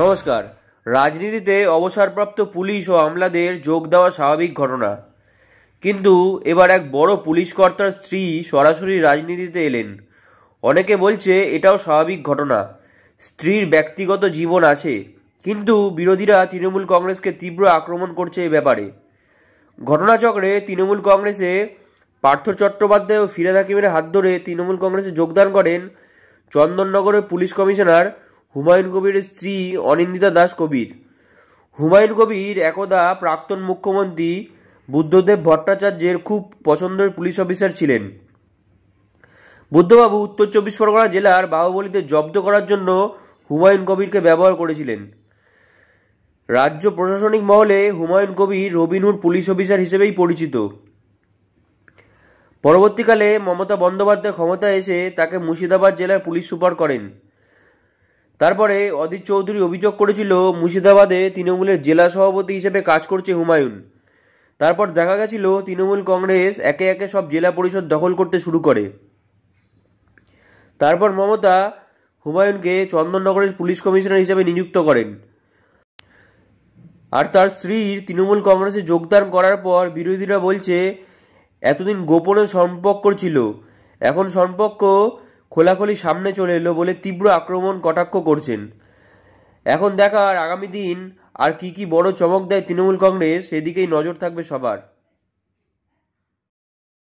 নমস্কার রাজনীতিতে অবসরপ্রাপ্ত পুলিশ ও আমলাদের যোগ দেওয়া স্বাভাবিক ঘটনা কিন্তু এবার এক বড় পুলিশ কর্তার স্ত্রী সরাসরি রাজনীতিতে এলেন অনেকে বলছে এটাও স্বাভাবিক ঘটনা স্ত্রীর ব্যক্তিগত জীবন আছে কিন্তু বিরোধীরা তৃণমূল কংগ্রেসকে তীব্র আক্রমণ করছে এ ব্যাপারে ঘটনাচক্রে তৃণমূল কংগ্রেসে পার্থ চট্টোপাধ্যায় ও ফিরাদ হাকিমের হাত ধরে তৃণমূল কংগ্রেসে যোগদান করেন চন্দননগরের পুলিশ কমিশনার হুমায়ুন কবিরের স্ত্রী অনিন্দিতা দাস কবির হুমায়ুন কবির একদা প্রাক্তন মুখ্যমন্ত্রী বুদ্ধদেব ভট্টাচার্যের খুব পছন্দের পুলিশ অফিসার ছিলেন বুদ্ধবাবু উত্তর চব্বিশ পরগনা জেলার বাহুবলীতে জব্দ করার জন্য হুমায়ুন কবিরকে ব্যবহার করেছিলেন রাজ্য প্রশাসনিক মহলে Humayun Kabir Robin Hood police officer হিসেবেই পরিচিত পরবর্তীকালে মমতা বন্দ্যোপাধ্যায় ক্ষমতায় এসে তাকে মুর্শিদাবাদ জেলার পুলিশ সুপার করেন তারপরে অদিত চৌধুরী অভিযোগ করেছিল মুর্শিদাবাদে তৃণমূলের জেলা সভাপতি হিসেবে কাজ করছে হুমায়ুন তারপর দেখা গেছিল তৃণমূল কংগ্রেস একে একে সব জেলা পরিষদ দখল করতে শুরু করে তারপর মমতা হুমায়ুনকে চন্দননগরের পুলিশ কমিশনার হিসেবে নিযুক্ত করেন আর তার স্ত্রীর তৃণমূল কংগ্রেসে যোগদান করার পর বিরোধীরা বলছে এতদিন গোপনে সম্পর্ক ছিল এখন সম্পর্ক খোলাখুলি সামনে চলে এলো বলে তীব্র আক্রমণ কটাক্ষ করছেন এখন দেখার আগামী দিন আর কি কি বড় চমক দেয় তৃণমূল কংগ্রেস সেদিকেই নজর থাকবে সবার